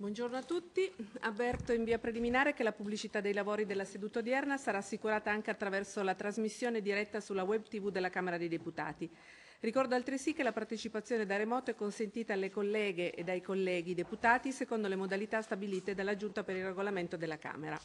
Buongiorno a tutti. Avverto in via preliminare che la pubblicità dei lavori della seduta odierna sarà assicurata anche attraverso la trasmissione diretta sulla web TV della Camera dei Deputati. Ricordo altresì che la partecipazione da remoto è consentita alle colleghe e dai colleghi deputati secondo le modalità stabilite dalla Giunta per il regolamento della Camera.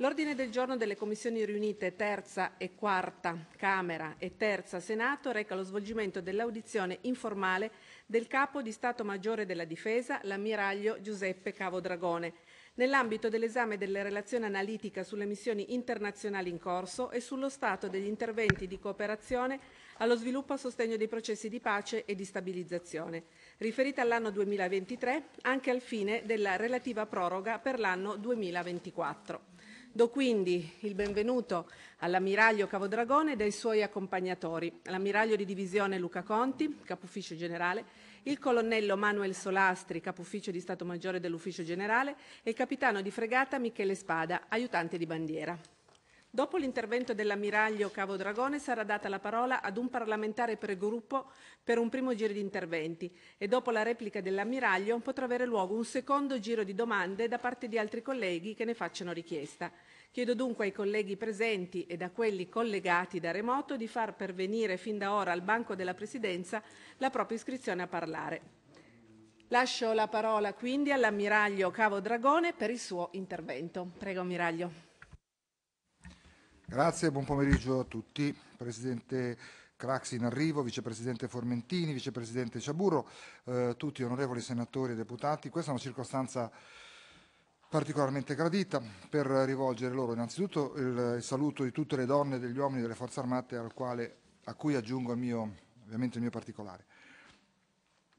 L'ordine del giorno delle commissioni riunite terza e quarta Camera e terza Senato reca lo svolgimento dell'audizione informale del capo di Stato Maggiore della Difesa, l'ammiraglio Giuseppe Cavodragone, nell'ambito dell'esame della relazione analitica sulle missioni internazionali in corso e sullo stato degli interventi di cooperazione allo sviluppo a sostegno dei processi di pace e di stabilizzazione, riferita all'anno 2023 anche al fine della relativa proroga per l'anno 2024. Do quindi il benvenuto all'ammiraglio Cavodragone e ai suoi accompagnatori, l'ammiraglio di divisione Luca Conti, capufficio generale, il colonnello Manuel Solastri, capufficio di Stato Maggiore dell'Ufficio Generale e il capitano di fregata Michele Spada, aiutante di bandiera. Dopo l'intervento dell'ammiraglio Cavo Dragone sarà data la parola ad un parlamentare per gruppo per un primo giro di interventi e dopo la replica dell'ammiraglio potrà avere luogo un secondo giro di domande da parte di altri colleghi che ne facciano richiesta. Chiedo dunque ai colleghi presenti e a quelli collegati da remoto di far pervenire fin da ora al banco della Presidenza la propria iscrizione a parlare. Lascio la parola quindi all'ammiraglio Cavo Dragone per il suo intervento. Prego, ammiraglio. Grazie, buon pomeriggio a tutti. Presidente Craxi in arrivo, vicepresidente Formentini, vicepresidente Ciaburro, eh, tutti onorevoli senatori e deputati. Questa è una circostanza particolarmente gradita per rivolgere loro innanzitutto il, il saluto di tutte le donne, e degli uomini delle forze armate quale, a cui aggiungo il mio, ovviamente il mio particolare.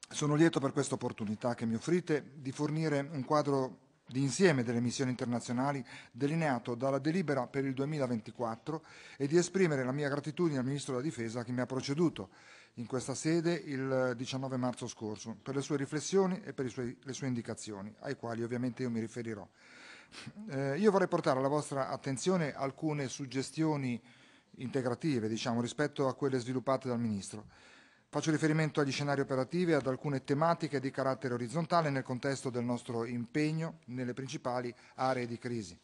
Sono lieto per questa opportunità che mi offrite di fornire un quadro d'insieme delle missioni internazionali delineato dalla delibera per il 2024 e di esprimere la mia gratitudine al Ministro della Difesa che mi ha proceduto in questa sede il 19 marzo scorso per le sue riflessioni e per sue, le sue indicazioni, ai quali ovviamente io mi riferirò. Eh, io vorrei portare alla vostra attenzione alcune suggestioni integrative diciamo, rispetto a quelle sviluppate dal Ministro. Faccio riferimento agli scenari operativi e ad alcune tematiche di carattere orizzontale nel contesto del nostro impegno nelle principali aree di crisi.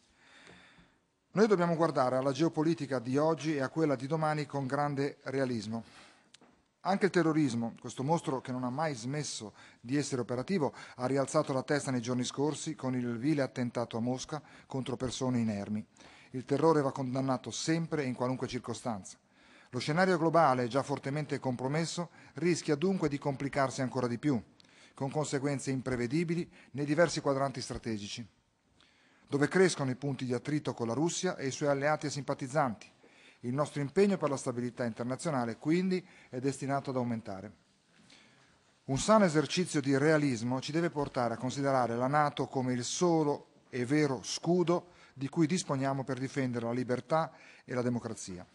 Noi dobbiamo guardare alla geopolitica di oggi e a quella di domani con grande realismo. Anche il terrorismo, questo mostro che non ha mai smesso di essere operativo, ha rialzato la testa nei giorni scorsi con il vile attentato a Mosca contro persone inermi. Il terrore va condannato sempre e in qualunque circostanza. Lo scenario globale, già fortemente compromesso, rischia dunque di complicarsi ancora di più, con conseguenze imprevedibili nei diversi quadranti strategici, dove crescono i punti di attrito con la Russia e i suoi alleati e simpatizzanti. Il nostro impegno per la stabilità internazionale, quindi, è destinato ad aumentare. Un sano esercizio di realismo ci deve portare a considerare la Nato come il solo e vero scudo di cui disponiamo per difendere la libertà e la democrazia.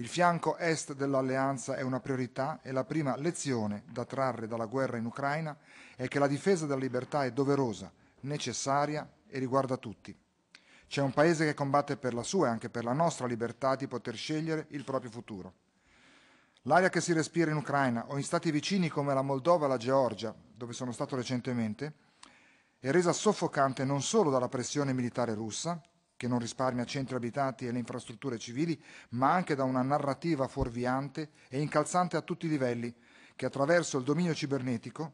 Il fianco est dell'alleanza è una priorità e la prima lezione da trarre dalla guerra in Ucraina è che la difesa della libertà è doverosa, necessaria e riguarda tutti. C'è un paese che combatte per la sua e anche per la nostra libertà di poter scegliere il proprio futuro. L'aria che si respira in Ucraina o in stati vicini come la Moldova e la Georgia, dove sono stato recentemente, è resa soffocante non solo dalla pressione militare russa, che non risparmia centri abitati e le infrastrutture civili, ma anche da una narrativa fuorviante e incalzante a tutti i livelli, che attraverso il dominio cibernetico,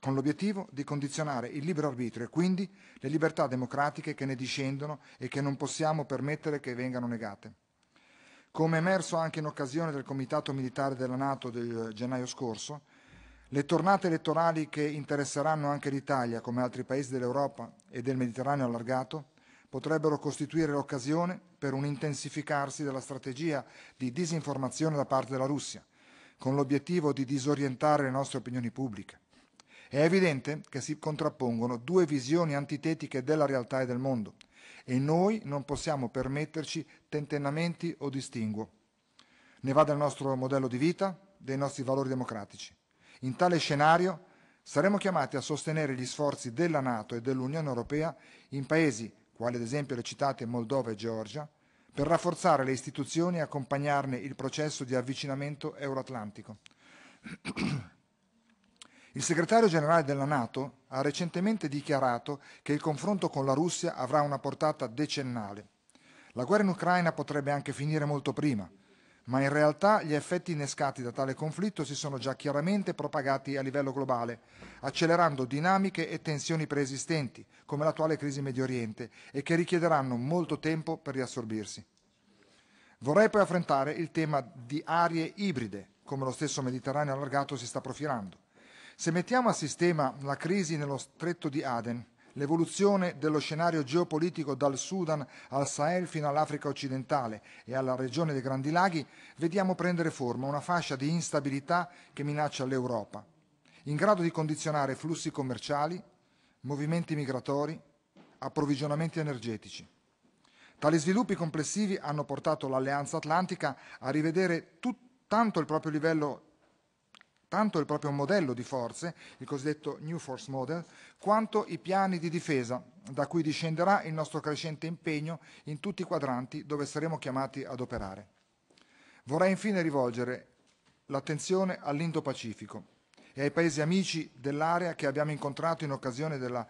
con l'obiettivo di condizionare il libero arbitrio e quindi le libertà democratiche che ne discendono e che non possiamo permettere che vengano negate. Come emerso anche in occasione del Comitato Militare della Nato del gennaio scorso, le tornate elettorali che interesseranno anche l'Italia, come altri paesi dell'Europa e del Mediterraneo allargato, potrebbero costituire l'occasione per un intensificarsi della strategia di disinformazione da parte della Russia, con l'obiettivo di disorientare le nostre opinioni pubbliche. È evidente che si contrappongono due visioni antitetiche della realtà e del mondo e noi non possiamo permetterci tentennamenti o distinguo. Ne va del nostro modello di vita, dei nostri valori democratici. In tale scenario saremo chiamati a sostenere gli sforzi della Nato e dell'Unione Europea in paesi, quali ad esempio le citate Moldova e Georgia, per rafforzare le istituzioni e accompagnarne il processo di avvicinamento euroatlantico. Il segretario generale della Nato ha recentemente dichiarato che il confronto con la Russia avrà una portata decennale. La guerra in Ucraina potrebbe anche finire molto prima, ma in realtà gli effetti innescati da tale conflitto si sono già chiaramente propagati a livello globale, accelerando dinamiche e tensioni preesistenti, come l'attuale crisi in Medio Oriente, e che richiederanno molto tempo per riassorbirsi. Vorrei poi affrontare il tema di aree ibride, come lo stesso Mediterraneo allargato si sta profilando. Se mettiamo a sistema la crisi nello stretto di Aden, L'evoluzione dello scenario geopolitico dal Sudan al Sahel fino all'Africa occidentale e alla regione dei Grandi Laghi vediamo prendere forma una fascia di instabilità che minaccia l'Europa, in grado di condizionare flussi commerciali, movimenti migratori, approvvigionamenti energetici. Tali sviluppi complessivi hanno portato l'Alleanza Atlantica a rivedere tut- tanto il proprio livello tanto il proprio modello di forze, il cosiddetto New Force Model, quanto i piani di difesa, da cui discenderà il nostro crescente impegno in tutti i quadranti dove saremo chiamati ad operare. Vorrei infine rivolgere l'attenzione all'Indo-Pacifico e ai paesi amici dell'area che abbiamo incontrato in occasione della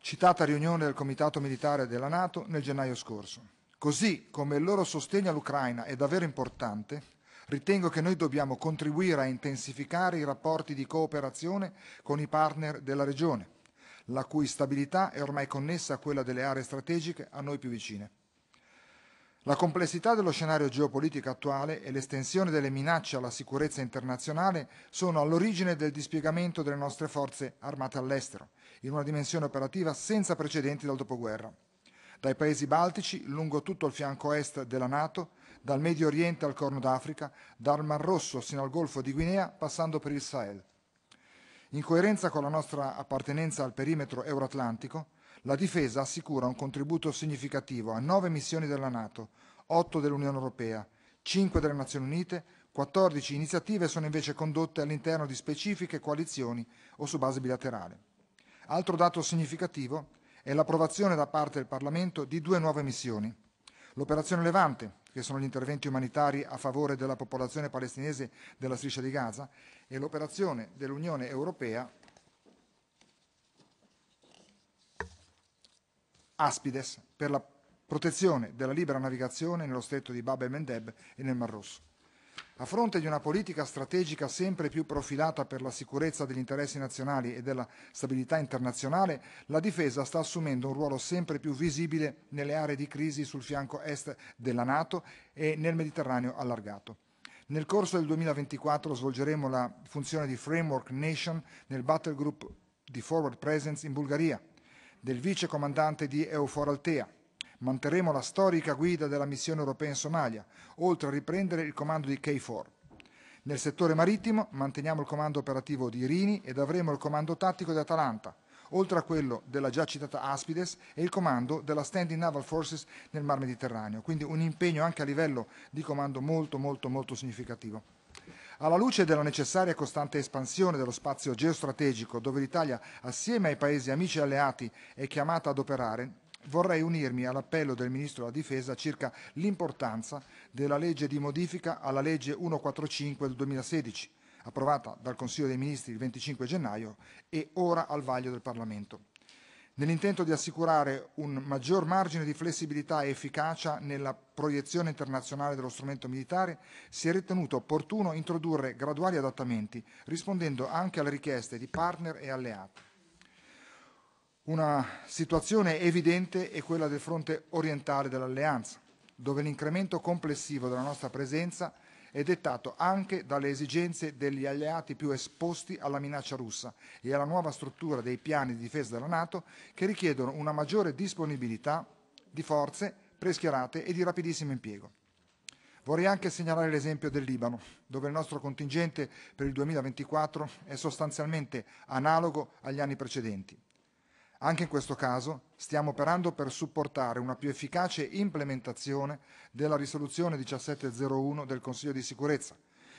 citata riunione del Comitato Militare della Nato nel gennaio scorso. Così come il loro sostegno all'Ucraina è davvero importante, Ritengo che noi dobbiamo contribuire a intensificare i rapporti di cooperazione con i partner della regione, la cui stabilità è ormai connessa a quella delle aree strategiche a noi più vicine. La complessità dello scenario geopolitico attuale e l'estensione delle minacce alla sicurezza internazionale sono all'origine del dispiegamento delle nostre forze armate all'estero, in una dimensione operativa senza precedenti dal dopoguerra. Dai paesi baltici, lungo tutto il fianco est della Nato, dal Medio Oriente al Corno d'Africa, dal Mar Rosso sino al Golfo di Guinea, passando per il Sahel. In coerenza con la nostra appartenenza al perimetro euroatlantico, la difesa assicura un contributo significativo a nove missioni della Nato, otto dell'Unione Europea, cinque delle Nazioni Unite, 14 iniziative sono invece condotte all'interno di specifiche coalizioni o su base bilaterale. Altro dato significativo è l'approvazione da parte del Parlamento di due nuove missioni. L'operazione Levante, che sono gli interventi umanitari a favore della popolazione palestinese della striscia di Gaza, e l'operazione dell'Unione Europea Aspides per la protezione della libera navigazione nello stretto di Bab el-Mendeb e nel Mar Rosso. A fronte di una politica strategica sempre più profilata per la sicurezza degli interessi nazionali e della stabilità internazionale, la difesa sta assumendo un ruolo sempre più visibile nelle aree di crisi sul fianco est della Nato e nel Mediterraneo allargato. Nel corso del 2024 svolgeremo la funzione di Framework Nation nel Battle Group di Forward Presence in Bulgaria, del vice comandante di Eufor Altea, Manterremo la storica guida della missione europea in Somalia, oltre a riprendere il comando di KFOR. Nel settore marittimo manteniamo il comando operativo di Irini ed avremo il comando tattico di Atalanta, oltre a quello della già citata Aspides e il comando della Standing Naval Forces nel Mar Mediterraneo, quindi un impegno anche a livello di comando molto molto molto significativo. Alla luce della necessaria e costante espansione dello spazio geostrategico dove l'Italia, assieme ai paesi amici e alleati, è chiamata ad operare, vorrei unirmi all'appello del Ministro della Difesa circa l'importanza della legge di modifica alla legge 145 del 2016, approvata dal Consiglio dei Ministri il 25 gennaio e ora al vaglio del Parlamento nell'intento di assicurare un maggior margine di flessibilità e efficacia nella proiezione internazionale dello strumento militare, si è ritenuto opportuno introdurre graduali adattamenti, rispondendo anche alle richieste di partner e alleati. Una situazione evidente è quella del fronte orientale dell'Alleanza, dove l'incremento complessivo della nostra presenza è dettato anche dalle esigenze degli alleati più esposti alla minaccia russa e alla nuova struttura dei piani di difesa della Nato che richiedono una maggiore disponibilità di forze preschiarate e di rapidissimo impiego. Vorrei anche segnalare l'esempio del Libano, dove il nostro contingente per il 2024 è sostanzialmente analogo agli anni precedenti. Anche in questo caso stiamo operando per supportare una più efficace implementazione della risoluzione 1701 del Consiglio di sicurezza,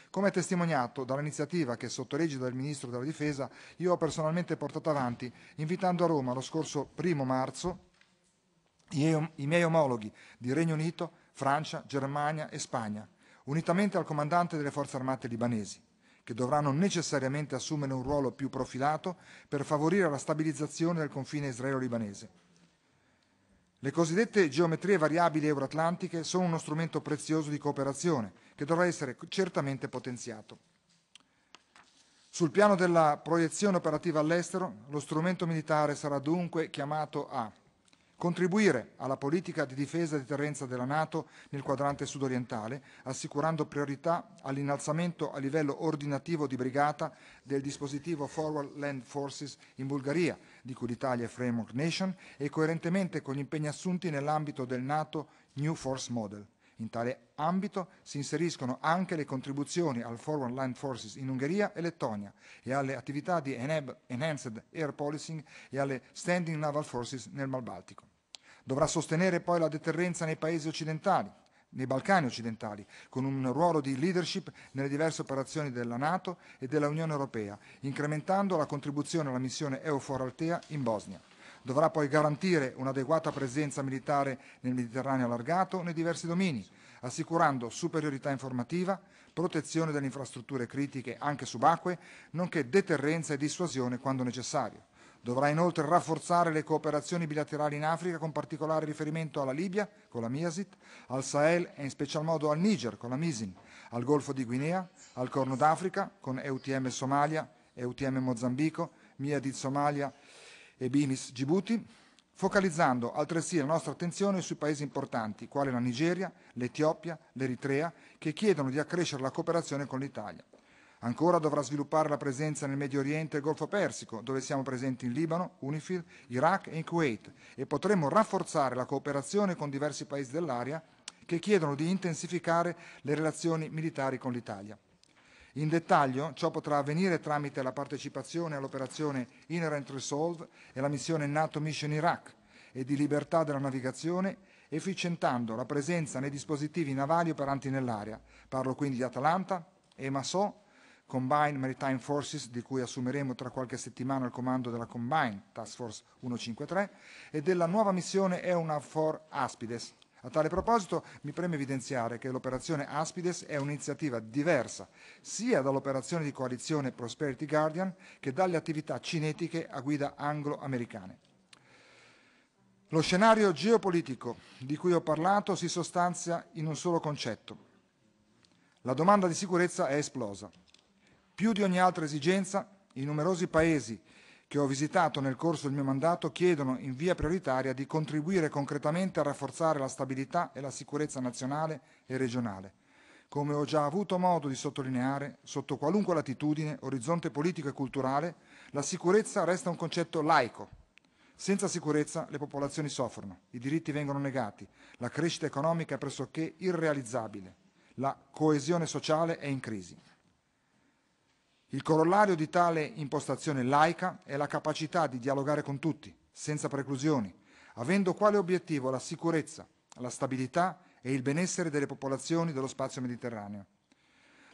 come testimoniato dall'iniziativa che sotto l'egida del Ministro della Difesa io ho personalmente portato avanti, invitando a Roma lo scorso primo marzo i miei omologhi di Regno Unito, Francia, Germania e Spagna, unitamente al comandante delle forze armate libanesi che dovranno necessariamente assumere un ruolo più profilato per favorire la stabilizzazione del confine israelo-libanese. Le cosiddette geometrie variabili euroatlantiche sono uno strumento prezioso di cooperazione che dovrà essere certamente potenziato. Sul piano della proiezione operativa all'estero, lo strumento militare sarà dunque chiamato a contribuire alla politica di difesa e deterrenza della Nato nel quadrante sudorientale, assicurando priorità all'innalzamento a livello ordinativo di brigata del dispositivo Forward Land Forces in Bulgaria, di cui l'Italia è Framework Nation, e coerentemente con gli impegni assunti nell'ambito del NATO New Force Model. In tale ambito si inseriscono anche le contribuzioni al Forward Line Forces in Ungheria e Lettonia e alle attività di Enhanced Air Policing e alle Standing Naval Forces nel Mar Baltico. Dovrà sostenere poi la deterrenza nei paesi occidentali, nei Balcani occidentali, con un ruolo di leadership nelle diverse operazioni della Nato e della Unione Europea, incrementando la contribuzione alla missione EUFOR Altea in Bosnia. Dovrà poi garantire un'adeguata presenza militare nel Mediterraneo allargato nei diversi domini, assicurando superiorità informativa, protezione delle infrastrutture critiche anche subacquee, nonché deterrenza e dissuasione quando necessario. Dovrà inoltre rafforzare le cooperazioni bilaterali in Africa con particolare riferimento alla Libia con la MIASIT, al Sahel e in special modo al Niger con la MISIN, al Golfo di Guinea, al Corno d'Africa con EUTM Somalia, EUTM Mozambico, MIADIT Somalia e Binis Djibouti, focalizzando altresì la nostra attenzione sui paesi importanti, quali la Nigeria, l'Etiopia, l'Eritrea, che chiedono di accrescere la cooperazione con l'Italia. Ancora dovrà sviluppare la presenza nel Medio Oriente e Golfo Persico, dove siamo presenti in Libano, UNIFIL, Iraq e in Kuwait, e potremo rafforzare la cooperazione con diversi paesi dell'area che chiedono di intensificare le relazioni militari con l'Italia. In dettaglio, ciò potrà avvenire tramite la partecipazione all'operazione Inherent Resolve e la missione NATO Mission Iraq e di libertà della navigazione, efficientando la presenza nei dispositivi navali operanti nell'area. Parlo quindi di Atalanta, EMASO, Combined Maritime Forces, di cui assumeremo tra qualche settimana il comando della Combined Task Force 153, e della nuova missione EUNAVFOR Aspides, a tale proposito mi preme evidenziare che l'operazione Aspides è un'iniziativa diversa sia dall'operazione di coalizione Prosperity Guardian che dalle attività cinetiche a guida anglo-americane. Lo scenario geopolitico di cui ho parlato si sostanzia in un solo concetto. La domanda di sicurezza è esplosa. Più di ogni altra esigenza, i numerosi paesi che ho visitato nel corso del mio mandato chiedono in via prioritaria di contribuire concretamente a rafforzare la stabilità e la sicurezza nazionale e regionale. Come ho già avuto modo di sottolineare, sotto qualunque latitudine, orizzonte politico e culturale, la sicurezza resta un concetto laico. Senza sicurezza le popolazioni soffrono, i diritti vengono negati, la crescita economica è pressoché irrealizzabile, la coesione sociale è in crisi. Il corollario di tale impostazione laica è la capacità di dialogare con tutti, senza preclusioni, avendo quale obiettivo la sicurezza, la stabilità e il benessere delle popolazioni dello spazio mediterraneo.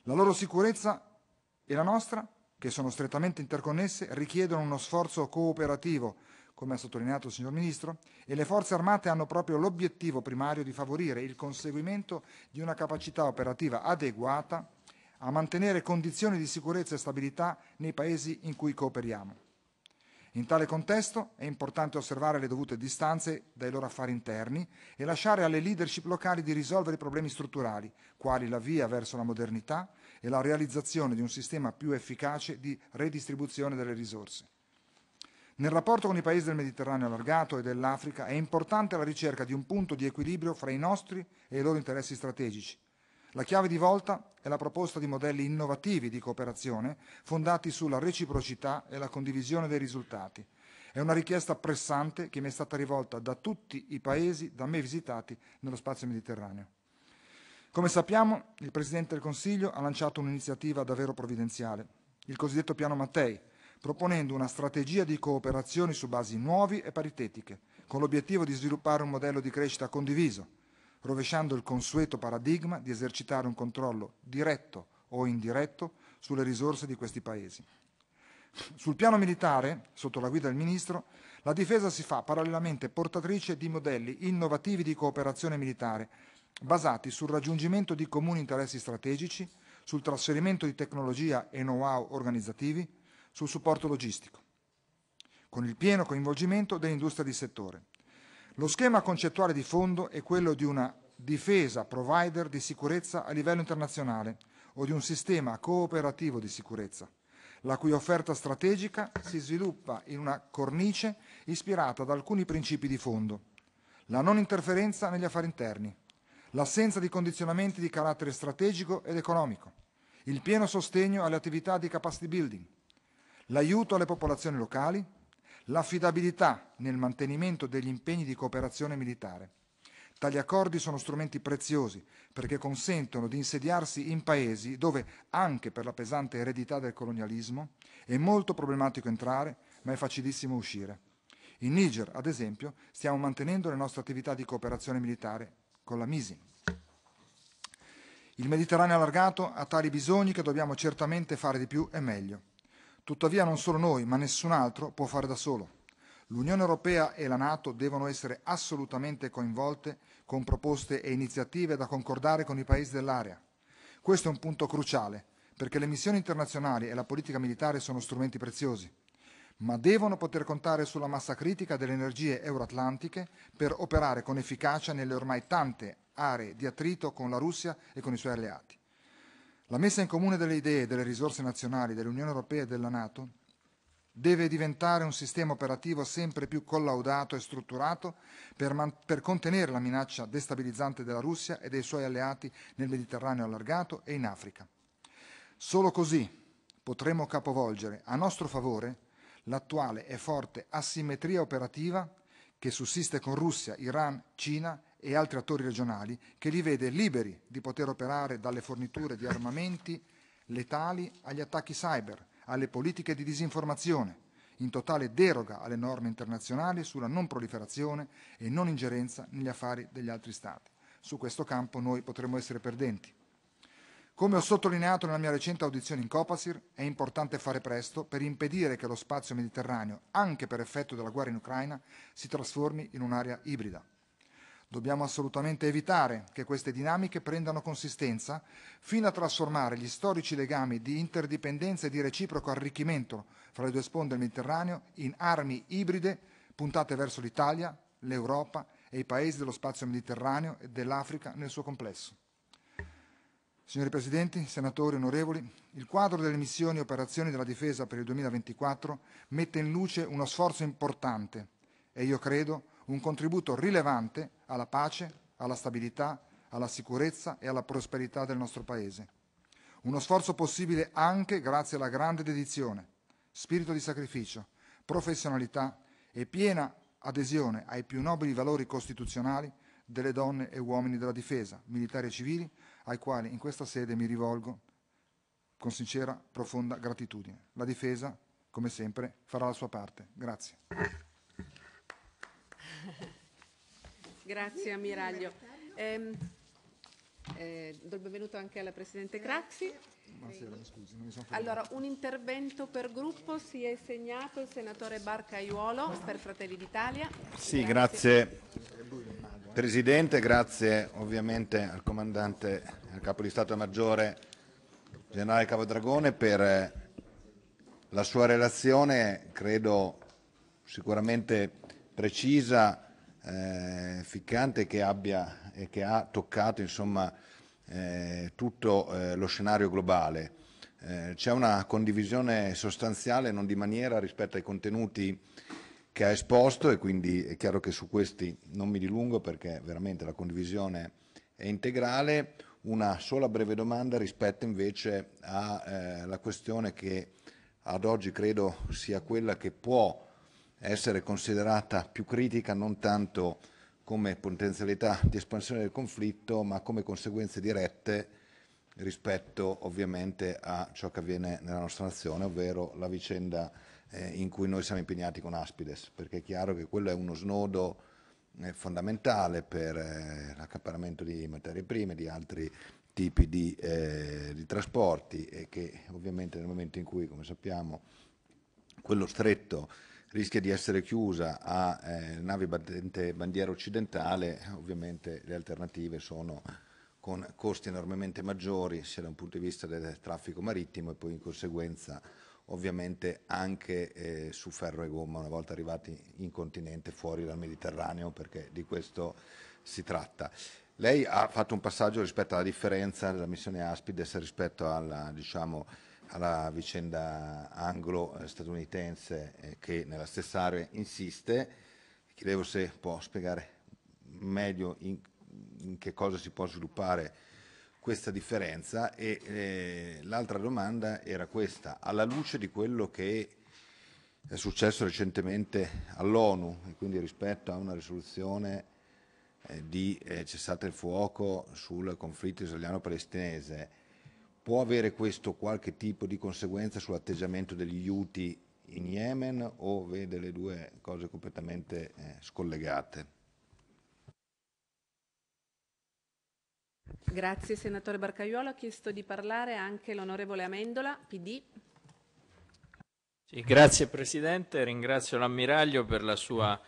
La loro sicurezza e la nostra, che sono strettamente interconnesse, richiedono uno sforzo cooperativo, come ha sottolineato il signor Ministro, e le forze armate hanno proprio l'obiettivo primario di favorire il conseguimento di una capacità operativa adeguata a mantenere condizioni di sicurezza e stabilità nei paesi in cui cooperiamo. In tale contesto è importante osservare le dovute distanze dai loro affari interni e lasciare alle leadership locali di risolvere i problemi strutturali, quali la via verso la modernità e la realizzazione di un sistema più efficace di redistribuzione delle risorse. Nel rapporto con i paesi del Mediterraneo allargato e dell'Africa è importante la ricerca di un punto di equilibrio fra i nostri e i loro interessi strategici, la chiave di volta è la proposta di modelli innovativi di cooperazione fondati sulla reciprocità e la condivisione dei risultati. È una richiesta pressante che mi è stata rivolta da tutti i paesi da me visitati nello spazio mediterraneo. Come sappiamo, il Presidente del Consiglio ha lanciato un'iniziativa davvero provvidenziale, il cosiddetto Piano Mattei, proponendo una strategia di cooperazione su basi nuovi e paritetiche, con l'obiettivo di sviluppare un modello di crescita condiviso, rovesciando il consueto paradigma di esercitare un controllo diretto o indiretto sulle risorse di questi paesi. Sul piano militare, sotto la guida del Ministro, la difesa si fa parallelamente portatrice di modelli innovativi di cooperazione militare, basati sul raggiungimento di comuni interessi strategici, sul trasferimento di tecnologia e know-how organizzativi, sul supporto logistico, con il pieno coinvolgimento dell'industria di settore. Lo schema concettuale di fondo è quello di una difesa provider di sicurezza a livello internazionale o di un sistema cooperativo di sicurezza, la cui offerta strategica si sviluppa in una cornice ispirata ad alcuni principi di fondo. La non interferenza negli affari interni, l'assenza di condizionamenti di carattere strategico ed economico, il pieno sostegno alle attività di capacity building, l'aiuto alle popolazioni locali, l'affidabilità nel mantenimento degli impegni di cooperazione militare. Tali accordi sono strumenti preziosi perché consentono di insediarsi in paesi dove, anche per la pesante eredità del colonialismo, è molto problematico entrare, ma è facilissimo uscire. In Niger, ad esempio, stiamo mantenendo le nostre attività di cooperazione militare con la MISI. Il Mediterraneo allargato ha tali bisogni che dobbiamo certamente fare di più e meglio. Tuttavia non solo noi, ma nessun altro può fare da solo. L'Unione Europea e la Nato devono essere assolutamente coinvolte con proposte e iniziative da concordare con i paesi dell'area. Questo è un punto cruciale, perché le missioni internazionali e la politica militare sono strumenti preziosi, ma devono poter contare sulla massa critica delle energie euroatlantiche per operare con efficacia nelle ormai tante aree di attrito con la Russia e con i suoi alleati. La messa in comune delle idee, delle risorse nazionali, dell'Unione Europea e della Nato deve diventare un sistema operativo sempre più collaudato e strutturato per, per, contenere la minaccia destabilizzante della Russia e dei suoi alleati nel Mediterraneo allargato e in Africa. Solo così potremo capovolgere a nostro favore l'attuale e forte asimmetria operativa che sussiste con Russia, Iran, Cina e altri attori regionali che li vede liberi di poter operare dalle forniture di armamenti letali agli attacchi cyber, alle politiche di disinformazione, in totale deroga alle norme internazionali sulla non proliferazione e non ingerenza negli affari degli altri Stati. Su questo campo noi potremmo essere perdenti. Come ho sottolineato nella mia recente audizione in Copasir, è importante fare presto per impedire che lo spazio mediterraneo, anche per effetto della guerra in Ucraina, si trasformi in un'area ibrida. Dobbiamo assolutamente evitare che queste dinamiche prendano consistenza fino a trasformare gli storici legami di interdipendenza e di reciproco arricchimento fra le due sponde del Mediterraneo in armi ibride puntate verso l'Italia, l'Europa e i paesi dello spazio mediterraneo e dell'Africa nel suo complesso. Signori Presidenti, Senatori, Onorevoli, il quadro delle missioni e operazioni della difesa per il 2024 mette in luce uno sforzo importante e io credo un contributo rilevante alla pace, alla stabilità, alla sicurezza e alla prosperità del nostro Paese. Uno sforzo possibile anche grazie alla grande dedizione, spirito di sacrificio, professionalità e piena adesione ai più nobili valori costituzionali delle donne e uomini della difesa, militari e civili, ai quali in questa sede mi rivolgo con sincera, profonda gratitudine. La difesa, come sempre, farà la sua parte. Grazie. Grazie ammiraglio. Eh, eh, do il benvenuto anche alla Presidente Craxi. Buonasera, scusi, non mi sono Allora, un intervento per gruppo si è segnato il senatore Barcaiuolo per Fratelli d'Italia. Sì, grazie. grazie. Presidente, grazie ovviamente al comandante, al capo di Stato Maggiore, generale Cavodragone, per eh, la sua relazione, credo sicuramente precisa, eh, ficcante che, abbia, eh, che ha toccato insomma, eh, tutto eh, lo scenario globale. Eh, c'è una condivisione sostanziale, non di maniera, rispetto ai contenuti che ha esposto e quindi è chiaro che su questi non mi dilungo perché veramente la condivisione è integrale. Una sola breve domanda rispetto invece alla eh, questione che ad oggi credo sia quella che può essere considerata più critica non tanto come potenzialità di espansione del conflitto, ma come conseguenze dirette rispetto ovviamente a ciò che avviene nella nostra nazione, ovvero la vicenda eh, in cui noi siamo impegnati con Aspides, perché è chiaro che quello è uno snodo eh, fondamentale per eh, l'accaparramento di materie prime, di altri tipi di, eh, di trasporti e che ovviamente nel momento in cui, come sappiamo, quello stretto rischia di essere chiusa a eh, navi bandiera occidentale, ovviamente le alternative sono con costi enormemente maggiori sia da un punto di vista del traffico marittimo e poi in conseguenza ovviamente anche eh, su ferro e gomma una volta arrivati in continente fuori dal Mediterraneo perché di questo si tratta. Lei ha fatto un passaggio rispetto alla differenza della missione Aspides rispetto alla diciamo, alla vicenda anglo-statunitense eh, che nella stessa area insiste. Chiedevo se può spiegare meglio in, in che cosa si può sviluppare questa differenza e eh, l'altra domanda era questa, alla luce di quello che è successo recentemente all'ONU e quindi rispetto a una risoluzione eh, di eh, cessate il fuoco sul conflitto israeliano-palestinese, Può avere questo qualche tipo di conseguenza sull'atteggiamento degli UTI in Yemen o vede le due cose completamente eh, scollegate? Grazie Senatore Barcaiuolo. Ha chiesto di parlare anche l'Onorevole Amendola, PD. Sì, grazie Presidente, ringrazio l'Ammiraglio per la sua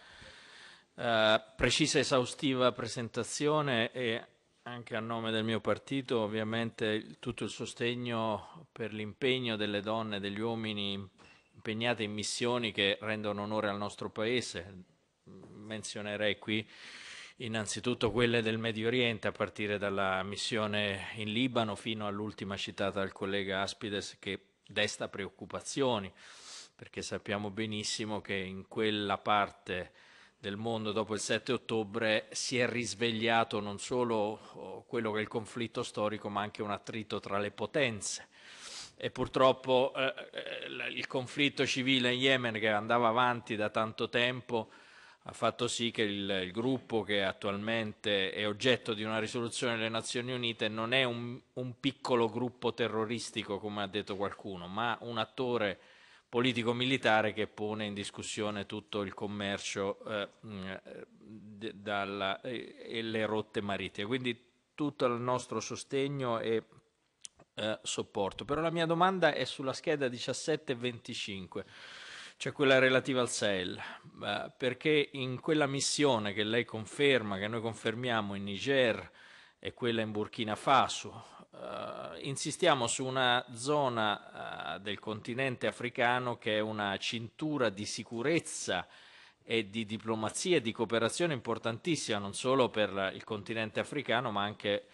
eh, precisa e esaustiva presentazione e anche a nome del mio partito ovviamente tutto il sostegno per l'impegno delle donne e degli uomini impegnate in missioni che rendono onore al nostro paese. Menzionerei qui innanzitutto quelle del Medio Oriente, a partire dalla missione in Libano fino all'ultima citata dal collega Aspides che desta preoccupazioni, perché sappiamo benissimo che in quella parte del mondo dopo il 7 ottobre si è risvegliato non solo oh, quello che è il conflitto storico, ma anche un attrito tra le potenze. E purtroppo eh, eh il conflitto civile in Yemen che andava avanti da tanto tempo ha fatto sì che il, il gruppo che attualmente è oggetto di una risoluzione delle Nazioni Unite non è un, un piccolo gruppo terroristico, come ha detto qualcuno, ma un attore politico-militare che pone in discussione tutto il commercio eh, mm, dalla, eh, e, le rotte marittime. Quindi tutto il nostro sostegno e eh, sopporto. Però la mia domanda è sulla scheda 1725, cioè quella relativa al Sahel, eh, perché in quella missione che lei conferma, che noi confermiamo in Niger, e quella in Burkina Faso. Uh, insistiamo su una zona uh, del continente africano che è una cintura di sicurezza e di diplomazia e di cooperazione importantissima non solo per il continente africano ma anche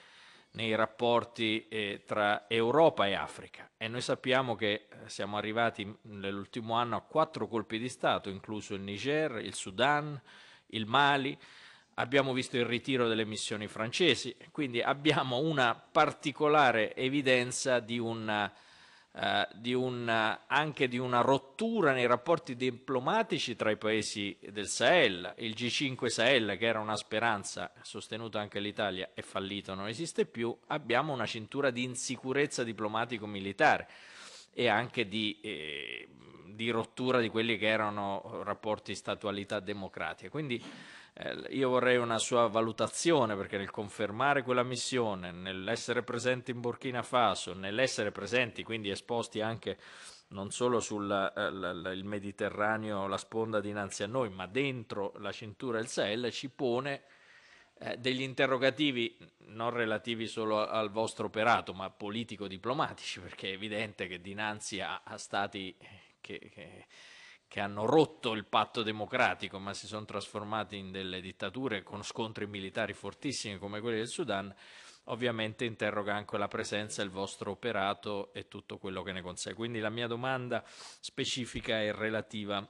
nei rapporti eh, tra Europa e Africa e noi sappiamo che eh, siamo arrivati mm, nell'ultimo anno a quattro colpi di Stato, incluso il Niger, il Sudan, il Mali, abbiamo visto il ritiro delle missioni francesi, quindi abbiamo una particolare evidenza di una, eh, di una, anche di una rottura nei rapporti diplomatici tra i paesi del Sahel. Il G5 Sahel, che era una speranza sostenuta anche l'Italia, è fallito, non esiste più. Abbiamo una cintura di insicurezza diplomatico-militare e anche di, eh, di rottura di quelli che erano rapporti statualità democratica. Quindi, eh, io vorrei una sua valutazione perché nel confermare quella missione, nell'essere presenti in Burkina Faso, nell'essere presenti quindi esposti anche non solo sul eh, Mediterraneo, la sponda dinanzi a noi, ma dentro la cintura del Sahel, ci pone eh, degli interrogativi non relativi solo al vostro operato, ma politico-diplomatici, perché è evidente che dinanzi a, a stati che, che che hanno rotto il patto democratico ma si sono trasformati in delle dittature con scontri militari fortissimi come quelli del Sudan, ovviamente interroga anche la presenza, il vostro operato e tutto quello che ne consegue. Quindi la mia domanda specifica è relativa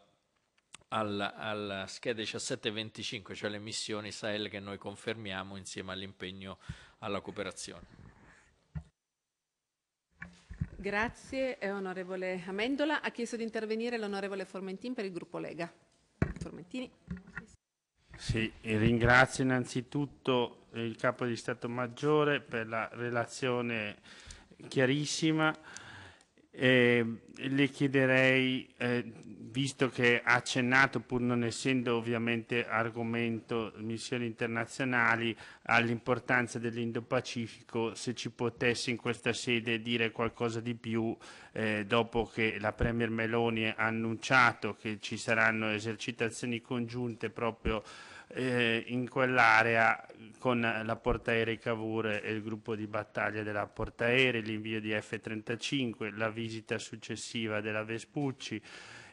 alla, alla scheda 1725, cioè le missioni Sahel che noi confermiamo insieme all'impegno alla cooperazione. Grazie eh, onorevole Amendola. Ha chiesto di intervenire l'onorevole Formentin per il gruppo Lega. Formentini. Sì, ringrazio innanzitutto eh, il capo di Stato Maggiore per la relazione chiarissima. Eh, le chiederei, eh, visto che ha accennato, pur non essendo ovviamente argomento missioni internazionali, all'importanza dell'Indo-Pacifico, se ci potesse in questa sede dire qualcosa di più eh, dopo che la Premier Meloni ha annunciato che ci saranno esercitazioni congiunte proprio eh, in quell'area con la portaerei Cavour e il gruppo di battaglia della portaerei, l'invio di F-35, la visita successiva della Vespucci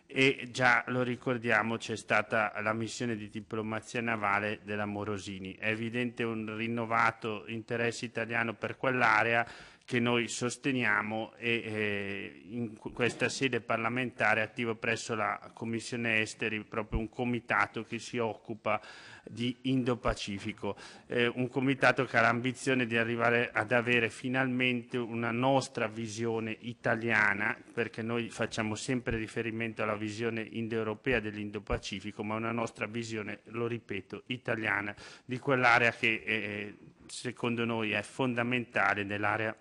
e già lo ricordiamo c'è stata la missione di diplomazia navale della Morosini. È evidente un rinnovato interesse italiano per quell'area che noi sosteniamo e eh, in questa sede parlamentare attivo presso la Commissione Esteri proprio un comitato che si occupa di Indo-Pacifico, eh, un comitato che ha l'ambizione di arrivare ad avere finalmente una nostra visione italiana, perché noi facciamo sempre riferimento alla visione indoeuropea dell'Indo-Pacifico, ma una nostra visione, lo ripeto, italiana di quell'area che eh, secondo noi è fondamentale nell'area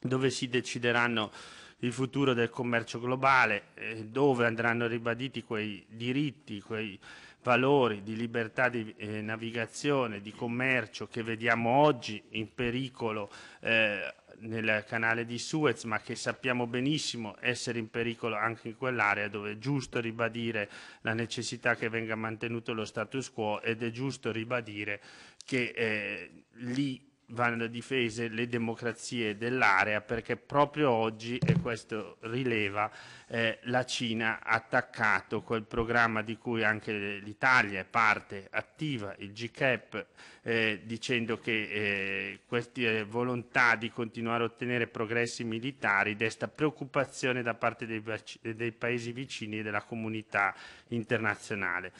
dove si decideranno il futuro del commercio globale, eh, dove andranno ribaditi quei diritti, quei valori di libertà di eh, navigazione, di commercio che vediamo oggi in pericolo eh, nel canale di Suez, ma che sappiamo benissimo essere in pericolo anche in quell'area dove è giusto ribadire la necessità che venga mantenuto lo status quo ed è giusto ribadire che eh, lì vanno difese le democrazie dell'area perché proprio oggi, e questo rileva, eh, la Cina ha attaccato quel programma di cui anche l'Italia è parte attiva, il GCAP, eh, dicendo che eh, questa eh, volontà di continuare a ottenere progressi militari desta preoccupazione da parte dei, dei paesi vicini e della comunità internazionale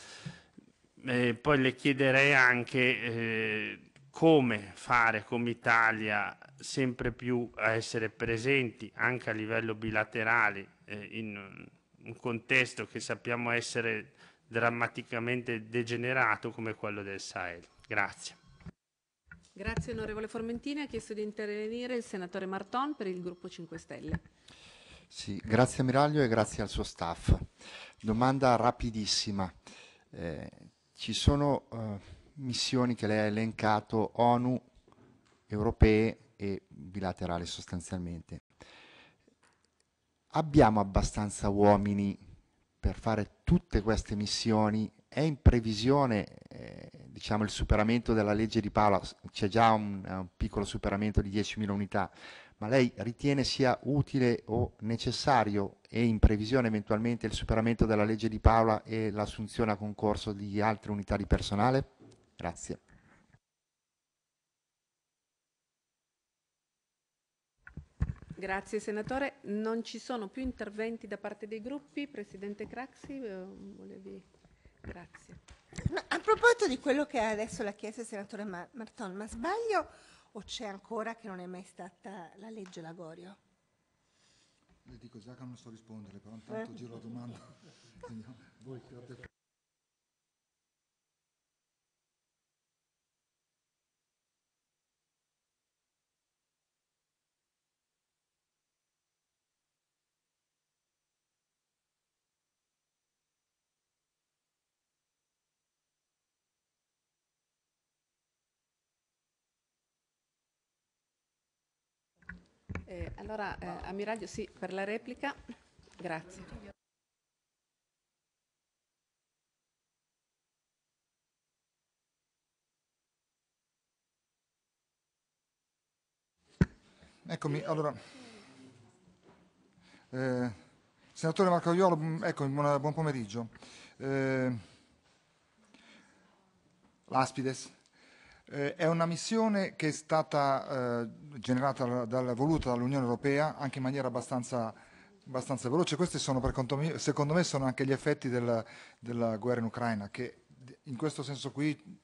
eh, poi le chiederei anche eh, come fare come Italia sempre più a essere presenti anche a livello bilaterale eh, in un contesto che sappiamo essere drammaticamente degenerato come quello del Sahel. Grazie. Grazie onorevole Formentini, ha chiesto di intervenire il senatore Marton per il gruppo 5 Stelle. Sì, grazie ammiraglio e grazie al suo staff. Domanda rapidissima. Eh, ci sono eh, missioni che lei ha elencato, ONU, europee e bilaterali sostanzialmente. Abbiamo abbastanza uomini per fare tutte queste missioni? È in previsione eh, diciamo, il superamento della legge di Paola? C'è già un, un piccolo superamento di 10.000 unità ma lei ritiene sia utile o necessario e in previsione eventualmente il superamento della legge di Paola e l'assunzione a concorso di altre unità di personale? Grazie. Grazie Senatore. Non ci sono più interventi da parte dei gruppi. Presidente Craxi, eh, volevi... Grazie. No, a proposito di quello che adesso la chiesa il Senatore Marton, ma sbaglio o c'è ancora che non è mai stata la legge Lagorio? Le dico già che non so rispondere, però intanto eh. giro la domanda. Allora, eh, ammiraglio, sì, per la replica. Grazie. Eccomi, allora, eh, senatore Marco Iolo, mm, ecco, buon pomeriggio. Eh, L'Aspides, eh, è una missione che è stata eh, generata, dal, voluta dall'Unione Europea anche in maniera abbastanza, abbastanza veloce. Questi sono, per conto mio, secondo me, sono anche gli effetti del, della guerra in Ucraina, che in questo senso qui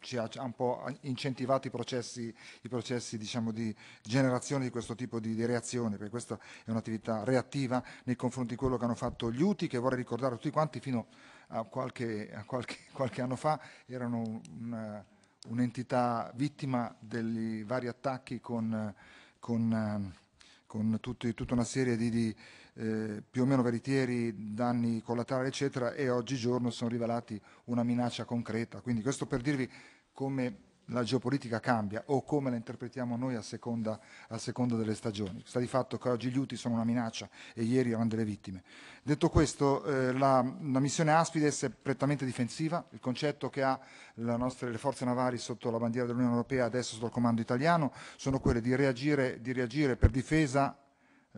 ci ha, un po' incentivato i processi, i processi diciamo, di generazione di questo tipo di, di reazioni, perché questa è un'attività reattiva nei confronti di quello che hanno fatto gli UTI, che vorrei ricordare a tutti quanti fino a qualche, a qualche, qualche anno fa erano una un'entità vittima dei vari attacchi con, con, eh, con tutti, tutta una serie di, di eh, più o meno veritieri, danni collaterali, eccetera, e oggigiorno sono rivelati una minaccia concreta. Quindi questo per dirvi come la geopolitica cambia o come la interpretiamo noi a seconda, a seconda, delle stagioni. Sta di fatto che oggi gli UTI sono una minaccia e ieri erano delle vittime. Detto questo, eh, la, la, missione Aspides è prettamente difensiva, il concetto che ha nostra, le forze navali sotto la bandiera dell'Unione Europea adesso sotto il comando italiano sono quelle di reagire, di reagire per difesa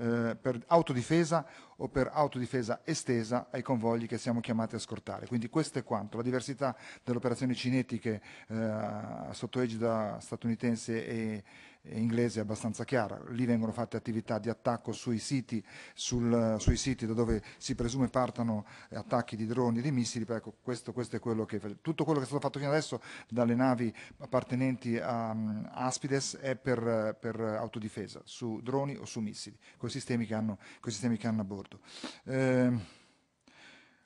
eh, per autodifesa o per autodifesa estesa ai convogli che siamo chiamati a scortare. Quindi questo è quanto. La diversità delle operazioni cinetiche eh, sotto egida statunitense e eh, inglese è abbastanza chiara, lì vengono fatte attività di attacco sui siti, sul, eh, sui siti da dove si presume partano eh, attacchi di droni e di missili, ecco, questo, questo, è quello che tutto quello che è stato fatto fino adesso dalle navi appartenenti a um, Aspides è per, per, autodifesa, su droni o su missili, con i sistemi che hanno, sistemi che hanno a bordo. Eh,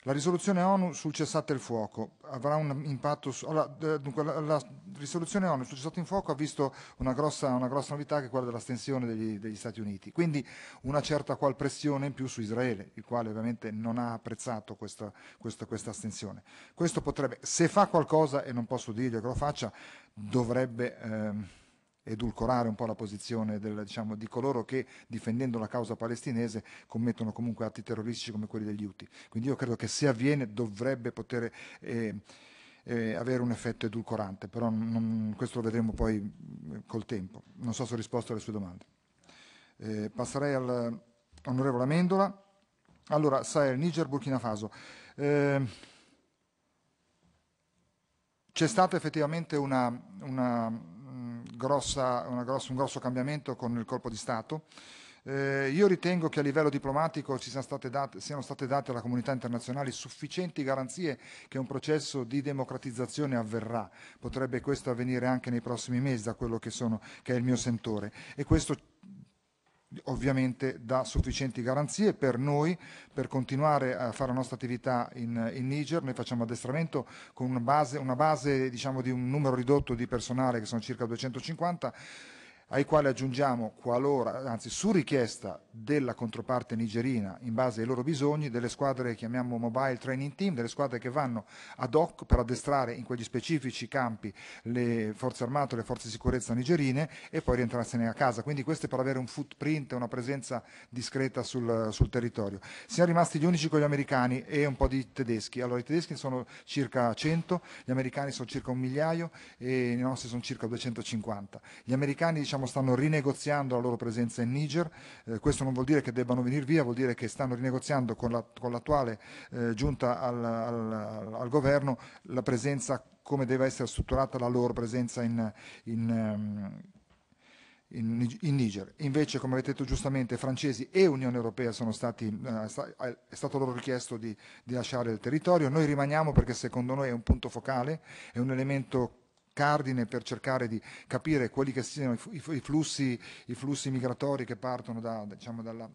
la risoluzione ONU sul cessate il fuoco avrà un impatto su... Allora, dunque, la, la, risoluzione ONU sul cessate il fuoco ha visto una grossa, una grossa novità che è quella dell'astensione degli, degli, Stati Uniti, quindi una certa qual pressione in più su Israele, il quale ovviamente non ha apprezzato questa, questa, questa astensione. Questo potrebbe, se fa qualcosa, e non posso dirgli che lo faccia, dovrebbe... Ehm, edulcorare un po' la posizione del, diciamo, di coloro che difendendo la causa palestinese commettono comunque atti terroristici come quelli degli UTI. Quindi io credo che se avviene dovrebbe poter eh, eh, avere un effetto edulcorante, però non, questo lo vedremo poi eh, col tempo. Non so se ho risposto alle sue domande. Eh, passerei all'onorevole Amendola. Allora, Sahel, Niger, Burkina Faso. Ehm, c'è stata effettivamente una, una grossa, grossa, un grosso cambiamento con il colpo di Stato. Eh, io ritengo che a livello diplomatico siano state, date, siano state date alla comunità internazionale sufficienti garanzie che un processo di democratizzazione avverrà. Potrebbe questo avvenire anche nei prossimi mesi, da quello che, sono, che è il mio sentore. E questo ovviamente dà sufficienti garanzie per noi per continuare a fare la nostra attività in, in Niger. Noi facciamo addestramento con una base, una base diciamo, di un numero ridotto di personale che sono circa 250 ai quali aggiungiamo qualora, anzi su richiesta della controparte nigerina in base ai loro bisogni, delle squadre che chiamiamo mobile training team, delle squadre che vanno ad hoc per addestrare in quegli specifici campi le forze armate, le forze di sicurezza nigerine e poi rientrarsene a casa. Quindi questo è per avere un footprint, una presenza discreta sul, sul territorio. Siamo rimasti gli unici con gli americani e un po' di tedeschi. Allora i tedeschi sono circa 100, gli americani sono circa un migliaio e i nostri sono circa 250. Gli americani diciamo diciamo, stanno rinegoziando la loro presenza in Niger, eh, questo non vuol dire che debbano venire via, vuol dire che stanno rinegoziando con, la, con l'attuale eh, giunta al, al, al governo la presenza come deve essere strutturata la loro presenza in, in, ehm, in, in, Niger. Invece, come avete detto giustamente, francesi e Unione Europea sono stati, eh, eh, è stato loro richiesto di, di lasciare il territorio. Noi rimaniamo perché secondo noi è un punto focale, è un elemento cardine per cercare di capire quelli che siano i flussi, i flussi migratori che partono da, diciamo, dalla,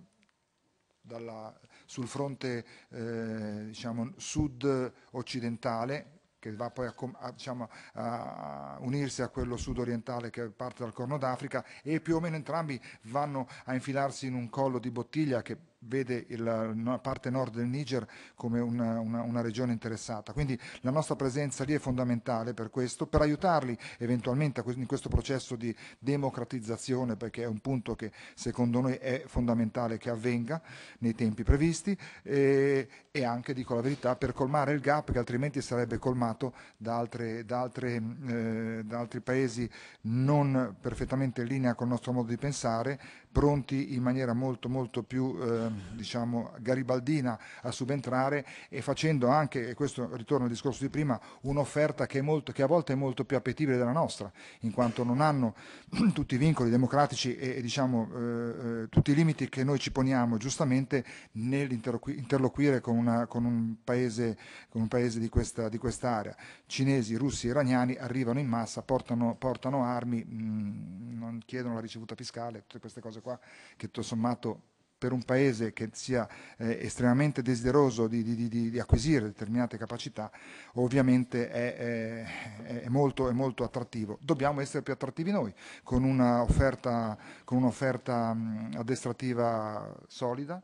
dalla, sul fronte eh, diciamo, sud-occidentale che va poi a, a, diciamo, a, unirsi a quello sud-orientale che parte dal Corno d'Africa e più o meno entrambi vanno a infilarsi in un collo di bottiglia che vede la parte nord del Niger come una, una, una, regione interessata. Quindi la nostra presenza lì è fondamentale per questo, per aiutarli eventualmente in questo processo di democratizzazione, perché è un punto che secondo noi è fondamentale che avvenga nei tempi previsti, e, eh, e anche, dico la verità, per colmare il gap che altrimenti sarebbe colmato da, altre, da, altre, eh, da altri paesi non perfettamente in linea con il nostro modo di pensare, pronti in maniera molto, molto più... Eh, diciamo, garibaldina a subentrare e facendo anche, e questo ritorno al discorso di prima, un'offerta che, molto, che a volte è molto più appetibile della nostra, in quanto non hanno tutti i vincoli democratici e, e diciamo, eh, eh, tutti i limiti che noi ci poniamo giustamente nell'interloquire con, con, un paese, con un paese di, questa, di quest'area. Cinesi, russi, iraniani arrivano in massa, portano, portano armi, mh, mm, non chiedono la ricevuta fiscale, tutte queste cose qua che tutto sommato per un paese che sia eh, estremamente desideroso di, di, di, di, acquisire determinate capacità, ovviamente è, è, eh, è, molto, è, molto, attrattivo. Dobbiamo essere più attrattivi noi, con un'offerta, con addestrativa solida,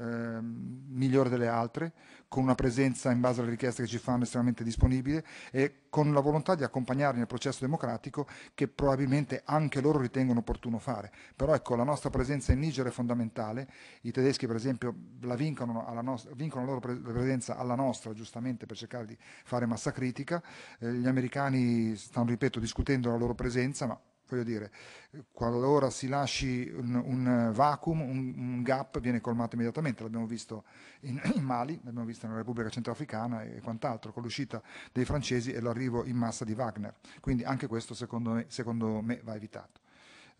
Ehm, migliore delle altre, con una presenza in base alle richieste che ci fanno estremamente disponibile e con la volontà di accompagnarli nel processo democratico che probabilmente anche loro ritengono opportuno fare. Però ecco, la nostra presenza in Niger è fondamentale, i tedeschi per esempio la vincono, alla nostra, vincono la loro presenza alla nostra giustamente per cercare di fare massa critica, eh, gli americani stanno, ripeto, discutendo la loro presenza, ma voglio dire, qualora si lasci un, un vacuum, un, un, gap viene colmato immediatamente, l'abbiamo visto in, in, Mali, l'abbiamo visto nella Repubblica Centroafricana e quant'altro, con l'uscita dei francesi e l'arrivo in massa di Wagner, quindi anche questo secondo me, secondo me va evitato.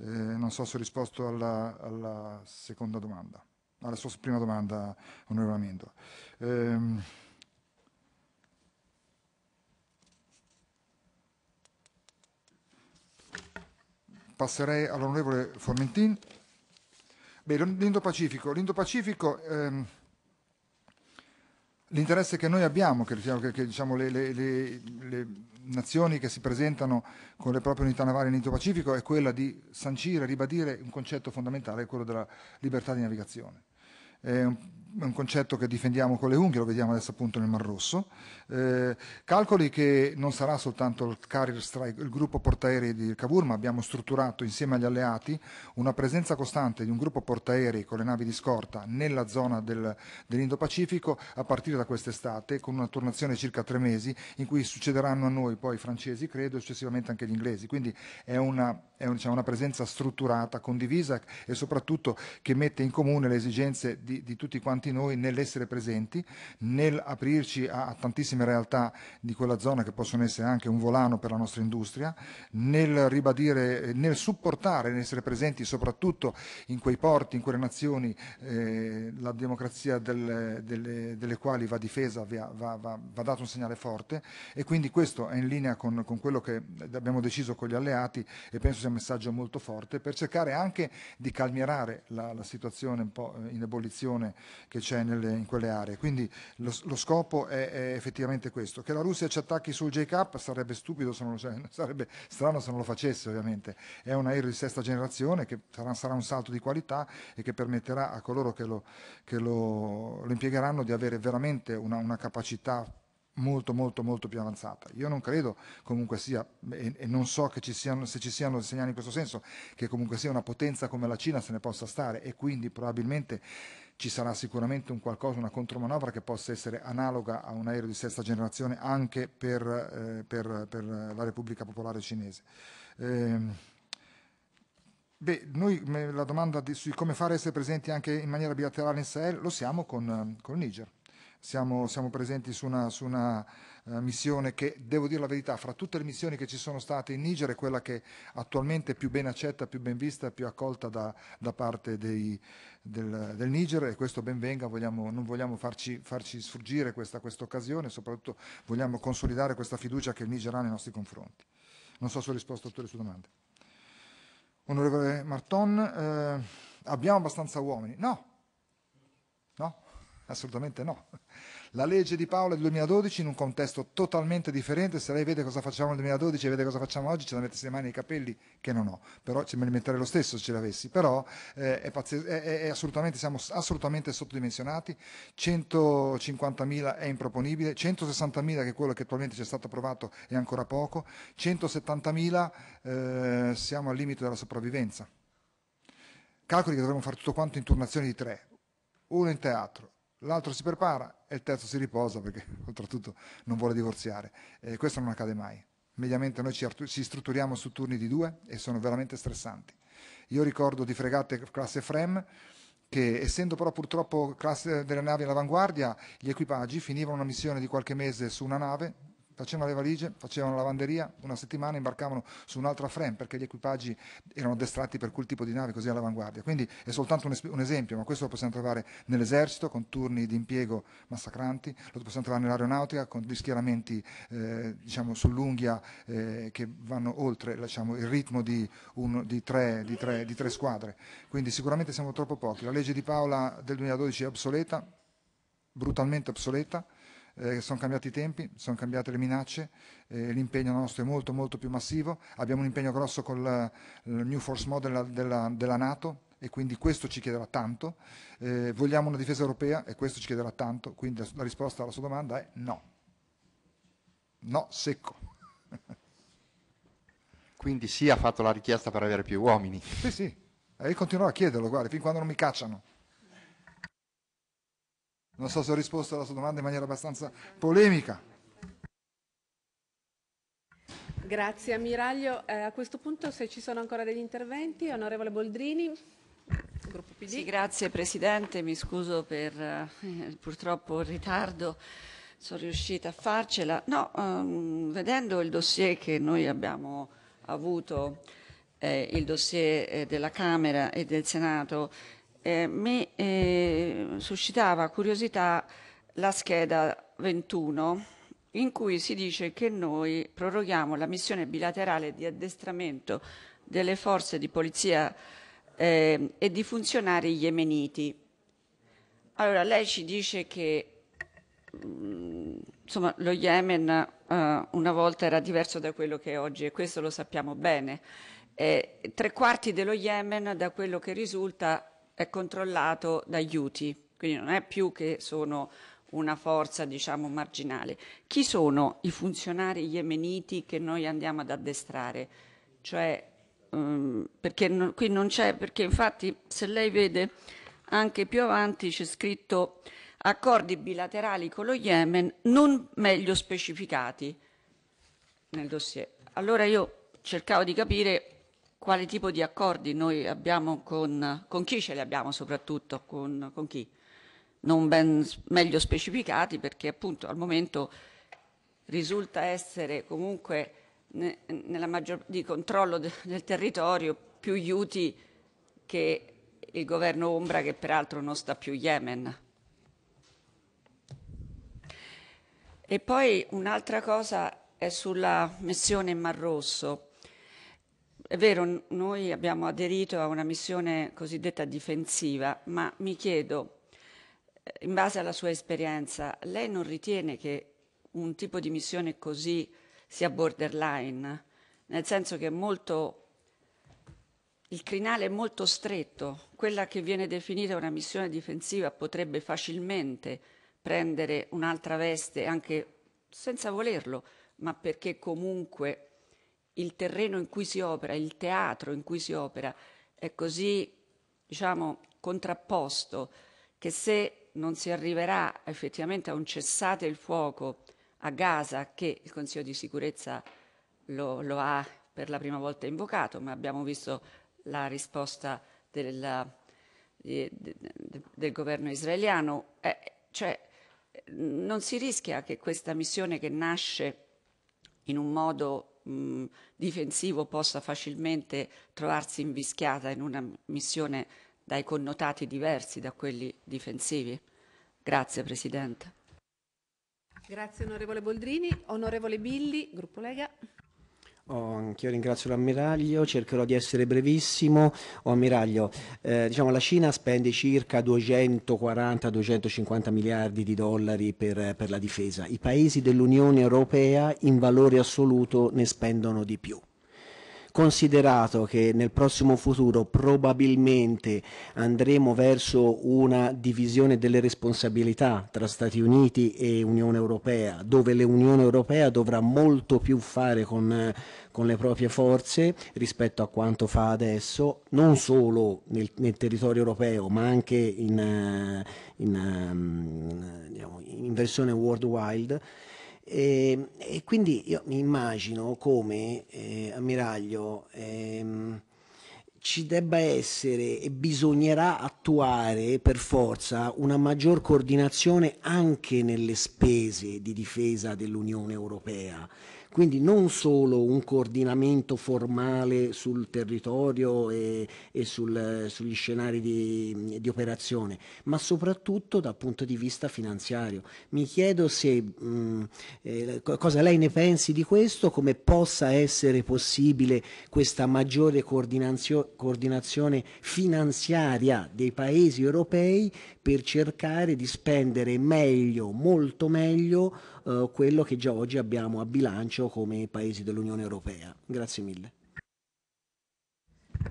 Eh, non so se ho risposto alla, alla seconda domanda, alla sua prima domanda, onorevole Amendola. Eh, passerei all'onorevole Formentin. l'Indo-Pacifico. L'Indo-Pacifico, ehm, l'interesse che noi abbiamo, che, diciamo, che, che diciamo, le, le, le, le nazioni che si presentano con le proprie unità navali in Indo-Pacifico è quella di sancire, ribadire un concetto fondamentale, quello della libertà di navigazione. È un è un concetto che difendiamo con le unghie, lo vediamo adesso appunto nel Mar Rosso. Eh, calcoli che non sarà soltanto il Carrier Strike, il gruppo portaerei di Cavour, ma abbiamo strutturato insieme agli alleati una presenza costante di un gruppo portaerei con le navi di scorta nella zona del, dell'Indo-Pacifico a partire da quest'estate, con una tornazione di circa tre mesi, in cui succederanno a noi poi i francesi, credo, e successivamente anche gli inglesi. Quindi è una, è un, diciamo, una presenza strutturata, condivisa e soprattutto che mette in comune le esigenze di, di tutti quanti quanti noi nell'essere presenti, nell'aprirci a, a tantissime realtà di quella zona che possono essere anche un volano per la nostra industria, nel ribadire, nel supportare, nell'essere presenti soprattutto in quei porti, in quelle nazioni, eh, la democrazia del, delle, delle, quali va difesa, va, va, va, va, dato un segnale forte e quindi questo è in linea con, con quello che abbiamo deciso con gli alleati e penso sia un messaggio molto forte per cercare anche di calmierare la, la situazione un po' eh, in ebollizione che c'è in quelle aree. Quindi lo, lo scopo è, è, effettivamente questo. Che la Russia ci attacchi sul JK sarebbe stupido, se non lo, sarebbe strano se non lo facesse ovviamente. È un aereo di sesta generazione che sarà, sarà un salto di qualità e che permetterà a coloro che lo, che lo, lo impiegheranno di avere veramente una, una capacità molto molto molto più avanzata. Io non credo comunque sia, e, e non so ci siano, se ci siano segnali in questo senso, che comunque sia una potenza come la Cina se ne possa stare e quindi probabilmente ci sarà sicuramente un qualcosa, una contromanovra che possa essere analoga a un aereo di sesta generazione anche per, eh, per, per la Repubblica Popolare Cinese. Eh, beh, noi la domanda di, su come fare a essere presenti anche in maniera bilaterale in Sahel lo siamo con, eh, con Niger. Siamo, siamo presenti su una, su una uh, missione che, devo dire la verità, fra tutte le missioni che ci sono state in Niger è quella che attualmente è più ben accetta, più ben vista, più accolta da, da parte dei, del, del, Niger e questo ben venga, vogliamo, non vogliamo farci, farci sfuggire questa quest occasione, soprattutto vogliamo consolidare questa fiducia che il Niger ha nei nostri confronti. Non so se ho risposto a tutte le sue domande. Onorevole Marton, eh, abbiamo abbastanza uomini? No. No? Assolutamente no. La legge di Paolo del 2012 in un contesto totalmente differente, se lei vede cosa facciamo nel 2012 e vede cosa facciamo oggi, ce la mettessi le mani nei capelli, che non ho, però ce me li metterei lo stesso se ce l'avessi, però eh, è pazzes- è, è assolutamente, siamo assolutamente sottodimensionati, 150.000 è improponibile, 160.000 che è quello che attualmente ci è stato approvato è ancora poco, 170.000 eh, siamo al limite della sopravvivenza. Calcoli che dovremmo fare tutto quanto in turnazioni di tre, uno in teatro, l'altro si prepara e il terzo si riposa perché oltretutto non vuole divorziare. Eh, questo non accade mai. Mediamente noi ci, ci, strutturiamo su turni di due e sono veramente stressanti. Io ricordo di fregate classe FREM che essendo però purtroppo classe delle navi all'avanguardia, gli equipaggi finivano una missione di qualche mese su una nave, facevano le valigie, facevano la lavanderia, una settimana imbarcavano su un'altra frame perché gli equipaggi erano addestrati per quel tipo di nave così all'avanguardia. Quindi è soltanto un, es- un esempio, ma questo lo possiamo trovare nell'esercito con turni di impiego massacranti, lo possiamo trovare nell'aeronautica con gli schieramenti eh, diciamo, sull'unghia eh, che vanno oltre diciamo, il ritmo di, un, di, tre, di, tre, di tre squadre. Quindi sicuramente siamo troppo pochi. La legge di Paola del 2012 è obsoleta, brutalmente obsoleta eh, sono cambiati i tempi, sono cambiate le minacce, eh, l'impegno nostro è molto molto più massivo, abbiamo un impegno grosso con il eh, New Force Model della, della, della Nato, e quindi questo ci chiederà tanto. Eh, vogliamo una difesa europea e questo ci chiederà tanto, quindi la, la risposta alla sua domanda è no. No, secco. quindi sì, ha fatto la richiesta per avere più uomini. Sì, sì, e continuerò a chiederlo, guarda, fin quando non mi cacciano. Non so se ho risposto alla sua domanda in maniera abbastanza polemica. Grazie ammiraglio. Eh, a questo punto se ci sono ancora degli interventi, onorevole Boldrini. Sì, grazie Presidente, mi scuso per eh, purtroppo il ritardo, sono riuscita a farcela. No, um, vedendo il dossier che noi abbiamo avuto, eh, il dossier eh, della Camera e del Senato, eh, mi eh, suscitava curiosità la scheda 21 in cui si dice che noi proroghiamo la missione bilaterale di addestramento delle forze di polizia eh, e di funzionari yemeniti. Allora, lei ci dice che mm, insomma, lo Yemen eh, una volta era diverso da quello che è oggi e questo lo sappiamo bene. Eh, tre quarti dello Yemen, da quello che risulta, è controllato dagli UTI, quindi non è più che sono una forza diciamo marginale. Chi sono i funzionari yemeniti che noi andiamo ad addestrare? Cioè, um, perché non, qui non c'è, perché infatti se lei vede anche più avanti c'è scritto accordi bilaterali con lo Yemen non meglio specificati nel dossier. Allora io cercavo di capire quale tipo di accordi noi abbiamo con, con chi ce li abbiamo soprattutto, con, con chi non ben meglio specificati perché appunto al momento risulta essere comunque ne, nella maggior, di controllo de, del territorio più Houthi che il governo Ombra che peraltro non sta più Yemen. E poi un'altra cosa è sulla missione in Mar Rosso. È vero, noi abbiamo aderito a una missione cosiddetta difensiva, ma mi chiedo, eh, in base alla sua esperienza, lei non ritiene che un tipo di missione così sia borderline? Nel senso che è molto, il crinale è molto stretto, quella che viene definita una missione difensiva potrebbe facilmente prendere un'altra veste anche senza volerlo, ma perché comunque il terreno in cui si opera, il teatro in cui si opera è così, diciamo, contrapposto che se non si arriverà effettivamente a un cessate il fuoco a Gaza, che il Consiglio di sicurezza lo, lo ha per la prima volta invocato, ma abbiamo visto la risposta della, del governo israeliano, eh, cioè non si rischia che questa missione che nasce in un modo mh, mm, difensivo possa facilmente trovarsi invischiata in una missione dai connotati diversi da quelli difensivi? Grazie Presidente. Grazie onorevole Boldrini. Onorevole Billi, gruppo Lega. Oh, anch'io ringrazio l'ammiraglio, cercherò di essere brevissimo. Oh, ammiraglio, eh, diciamo, la Cina spende circa 240-250 miliardi di dollari per, per la difesa. I paesi dell'Unione Europea in valore assoluto ne spendono di più considerato che nel prossimo futuro probabilmente andremo verso una divisione delle responsabilità tra Stati Uniti e Unione Europea, dove l'Unione Europea dovrà molto più fare con, con le proprie forze rispetto a quanto fa adesso, non solo nel, nel territorio europeo, ma anche in, in, ehm, diciamo, in versione worldwide e, ehm, e quindi io mi immagino come eh, ammiraglio ehm, ci debba essere e bisognerà attuare per forza una maggior coordinazione anche nelle spese di difesa dell'Unione Europea quindi non solo un coordinamento formale sul territorio e, e sul, sugli scenari di, di, operazione, ma soprattutto dal punto di vista finanziario. Mi chiedo se, mh, mm, eh, cosa lei ne pensi di questo, come possa essere possibile questa maggiore coordinazio coordinazione finanziaria dei paesi europei per cercare di spendere meglio, molto meglio, eh, quello che già oggi abbiamo a bilancio come paesi dell'Unione Europea. Grazie mille.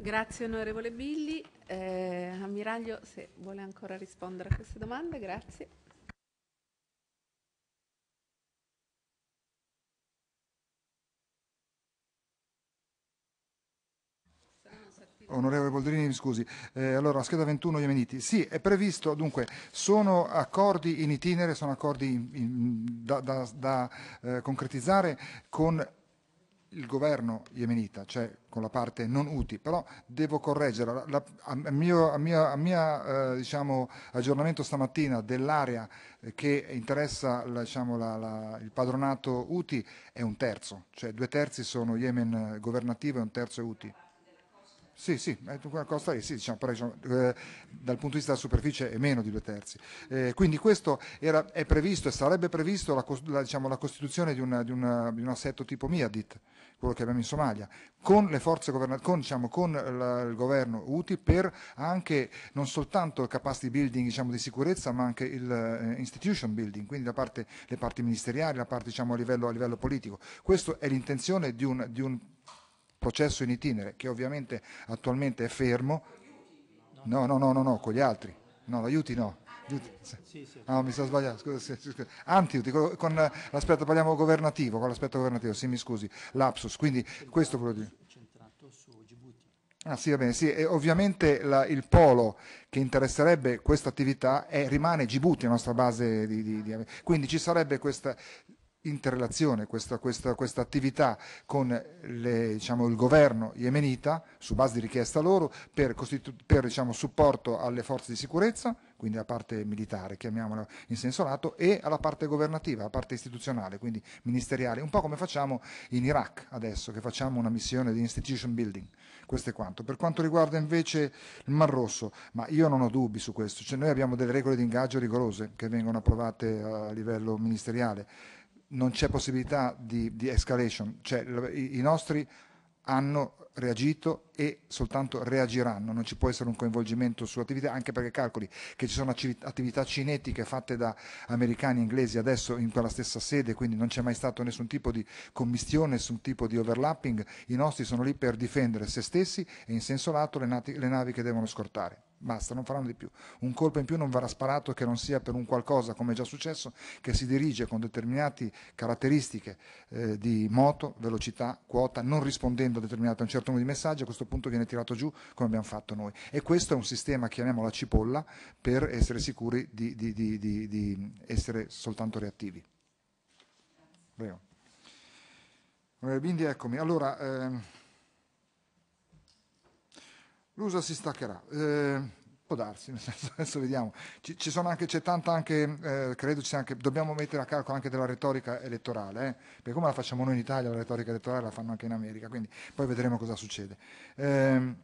Grazie onorevole Billi. Eh, ammiraglio, se vuole ancora rispondere a queste domande, grazie. Onorevole Boldrini, mi scusi. Eh, allora, scheda 21, Yemeniti. Sì, è previsto, dunque, sono accordi in itinere, sono accordi in, in, da, da, da eh, concretizzare con il governo yemenita, cioè con la parte non UTI, però devo correggere, la, la, a mio, a mia, a mia, eh, diciamo, aggiornamento stamattina dell'area eh, che interessa la, diciamo, il padronato UTI è un terzo, cioè due terzi sono Yemen governativo e un terzo è UTI. Sì, sì, è sì, diciamo, però, diciamo, eh, dal punto di vista della superficie è meno di due terzi. Eh, quindi questo era, è previsto e sarebbe previsto la, la, diciamo, la costituzione di, una, di, una, di, un assetto tipo MIADIT, quello che abbiamo in Somalia, con le forze con, diciamo, con la, il governo UTI per anche non soltanto il capacity building diciamo, di sicurezza ma anche il eh, institution building, quindi da parte, le parti ministeriali, la parte diciamo, a livello, a, livello, politico. Questa è l'intenzione di un, di un processo in itinere, che ovviamente attualmente è fermo. No, no, no, no, no con gli altri. No, l'aiuti no. Ah, mi sono sbagliato, scusa, scusa. Antiuti, con l'aspetto, parliamo governativo, con l'aspetto governativo, sì, mi scusi, lapsus. Quindi questo volevo dire. Ah, sì, va bene, sì. E ovviamente la, il polo che interesserebbe questa attività è, rimane Djibouti, la nostra base di, di, di... Quindi ci sarebbe questa interrelazione, questa, questa, questa attività con le, diciamo, il governo yemenita su base di richiesta loro per, per diciamo, supporto alle forze di sicurezza, quindi la parte militare, chiamiamola in senso lato, e alla parte governativa, alla parte istituzionale, quindi ministeriale, un po' come facciamo in Iraq adesso, che facciamo una missione di institution building. Questo è quanto. Per quanto riguarda invece il Mar Rosso, ma io non ho dubbi su questo, cioè noi abbiamo delle regole di ingaggio rigorose che vengono approvate a livello ministeriale non c'è possibilità di, di escalation, cioè i, i nostri hanno reagito e soltanto reagiranno, non ci può essere un coinvolgimento su attività, anche perché calcoli che ci sono attività cinetiche fatte da americani e inglesi adesso in quella stessa sede, quindi non c'è mai stato nessun tipo di commistione, nessun tipo di overlapping, i nostri sono lì per difendere se stessi e in senso lato le, le navi che devono scortare. Basta, non faranno di più. Un colpo in più non verrà sparato che non sia per un qualcosa, come è già successo, che si dirige con determinate caratteristiche eh, di moto, velocità, quota, non rispondendo a, a un certo numero di messaggi, a questo punto viene tirato giù come abbiamo fatto noi. E questo è un sistema, chiamiamolo cipolla, per essere sicuri di, di, di, di essere soltanto reattivi. Prego. Bindi, eccomi. Allora, eh l'USA si staccherà. Eh, può darsi, nel senso, adesso vediamo. Ci, ci anche, c'è tanta anche, eh, credo ci sia anche, dobbiamo mettere a calcolo anche della retorica elettorale, eh? perché come la facciamo noi in Italia, la retorica elettorale la fanno anche in America, quindi poi vedremo cosa succede. Eh,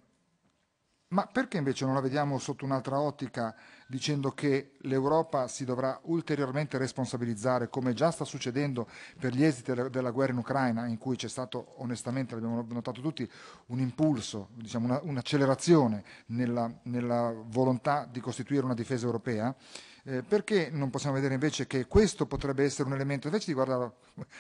ma perché invece non la vediamo sotto un'altra ottica dicendo che l'Europa si dovrà ulteriormente responsabilizzare, come già sta succedendo per gli esiti della guerra in Ucraina, in cui c'è stato onestamente, l'abbiamo notato tutti, un impulso, diciamo una, un'accelerazione nella, nella volontà di costituire una difesa europea. Eh, perché non possiamo vedere invece che questo potrebbe essere un elemento, invece di guardare,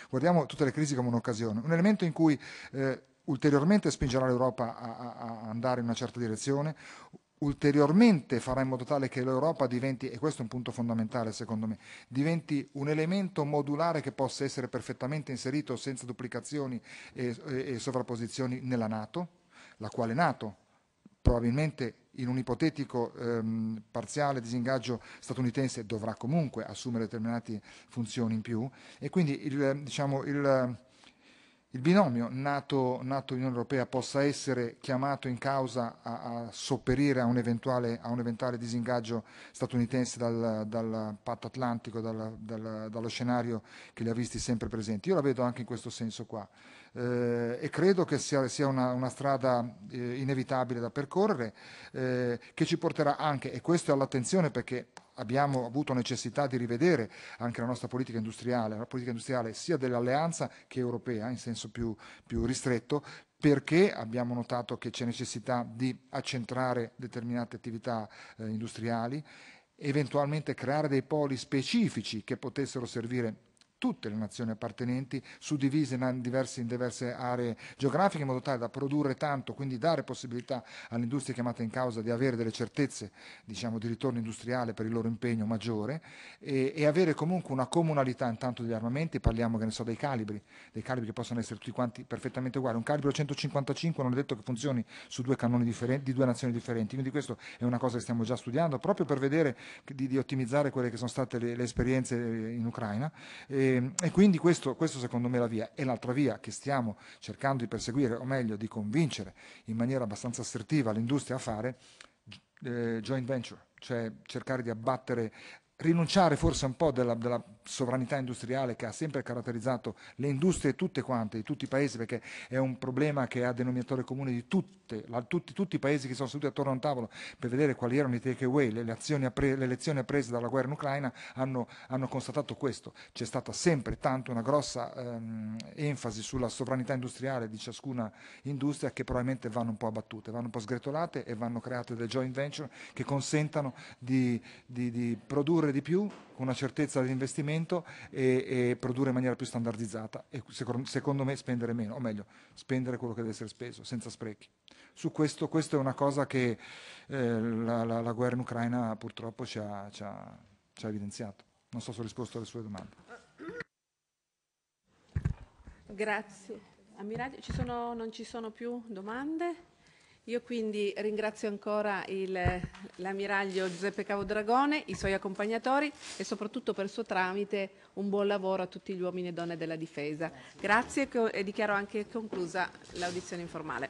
guardiamo tutte le crisi come un'occasione, un elemento in cui eh, ulteriormente spingerà l'Europa a, a, andare in una certa direzione, ulteriormente farà in modo tale che l'Europa diventi, e questo è un punto fondamentale secondo me, diventi un elemento modulare che possa essere perfettamente inserito senza duplicazioni e, e, e sovrapposizioni nella Nato, la quale Nato probabilmente in un ipotetico ehm, parziale disingaggio statunitense dovrà comunque assumere determinate funzioni in più e quindi il, diciamo, il il binomio NATO-Unione NATO Europea possa essere chiamato in causa a, a sopperire a un, eventuale, a un eventuale disingaggio statunitense dal, dal patto atlantico, dal, dal, dallo scenario che li ha visti sempre presenti. Io la vedo anche in questo senso qua eh, e credo che sia, sia una, una, strada eh, inevitabile da percorrere eh, che ci porterà anche, e questo è all'attenzione perché abbiamo avuto necessità di rivedere anche la nostra politica industriale, la politica industriale sia dell'alleanza che europea in senso più, più ristretto, perché abbiamo notato che c'è necessità di accentrare determinate attività eh, industriali, eventualmente creare dei poli specifici che potessero servire tutte le nazioni appartenenti, suddivise in diverse, in diverse aree geografiche, in modo tale da produrre tanto, quindi dare possibilità alle industrie chiamate in causa di avere delle certezze diciamo, di ritorno industriale per il loro impegno maggiore e, e avere comunque una comunalità intanto degli armamenti, parliamo che ne so, dei calibri, dei calibri che possono essere tutti quanti perfettamente uguali, un calibro 155 non è detto che funzioni su due cannoni differenti, di due nazioni differenti, quindi questa è una cosa che stiamo già studiando proprio per vedere di, di ottimizzare quelle che sono state le, le esperienze eh, in Ucraina. E, Ehm, e, quindi questo, questo, secondo me è la via. E l'altra via che stiamo cercando di perseguire, o meglio di convincere in maniera abbastanza assertiva l'industria a fare, eh, joint venture, cioè cercare di abbattere rinunciare forse un po' della, della, sovranità industriale che ha sempre caratterizzato le industrie tutte quante, di tutti i paesi, perché è un problema che ha denominatore comune di tutte, la, tutti, tutti, i paesi che sono seduti attorno a un tavolo per vedere quali erano i takeaway, le, appre, le lezioni apprese dalla guerra in Ucraina hanno, hanno constatato questo. C'è stata sempre tanto una grossa ehm, enfasi sulla sovranità industriale di ciascuna industria che probabilmente vanno un po' abbattute, vanno un po' sgretolate e vanno create delle joint venture che consentano di, di, di produrre produrre di più con una certezza dell'investimento e, e, produrre in maniera più standardizzata e secondo, secondo me spendere meno, o meglio spendere quello che deve essere speso, senza sprechi. Su questo, questa è una cosa che eh, la, la, la, guerra in Ucraina purtroppo ci ha, ci ha, ci ha evidenziato. Non so se ho risposto alle sue domande. Grazie. Ammirati, ci sono, non ci sono più domande? Io quindi ringrazio ancora l'ammiraglio Giuseppe Cavodragone, i suoi accompagnatori e soprattutto per suo tramite un buon lavoro a tutti gli uomini e donne della difesa. Grazie e dichiaro anche conclusa l'audizione informale.